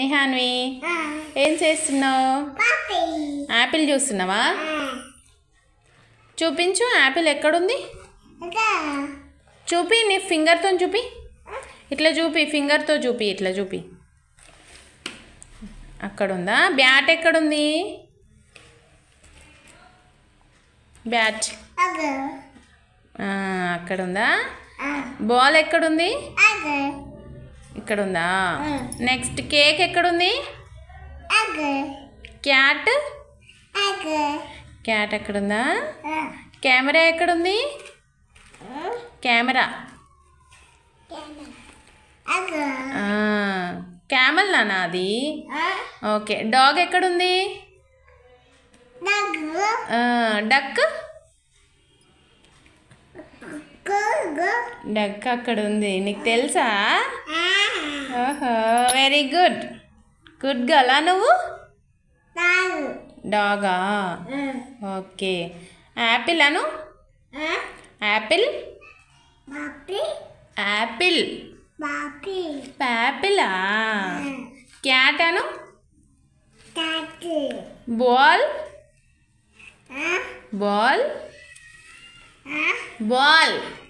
నిహాన్వి ఏం చేస్తున్నావు యాపిల్ చూస్తున్నావా చూపించు యాపిల్ ఎక్కడుంది చూపి నీ ఫింగర్తో చూపి ఇట్లా చూపి ఫింగర్తో చూపి ఇట్లా చూపి అక్కడుందా బ్యాట్ ఎక్కడుంది బ్యాట్ అక్కడుందా బాల్ ఎక్కడుంది ఇక్కడ ఉందా నెక్స్ట్ కేక్ ఎక్కడుంది క్యాట్ క్యాట్ ఎక్కడుందా కెమెరా ఎక్కడుంది కెమెరా క్యామల్ నానా అది ఓకే డాగ్ ఎక్కడుంది డక్ డక్ అక్కడ ఉంది నీకు తెలుసా very good good girl dog okay apple apple apple apple cat cat ball ball ball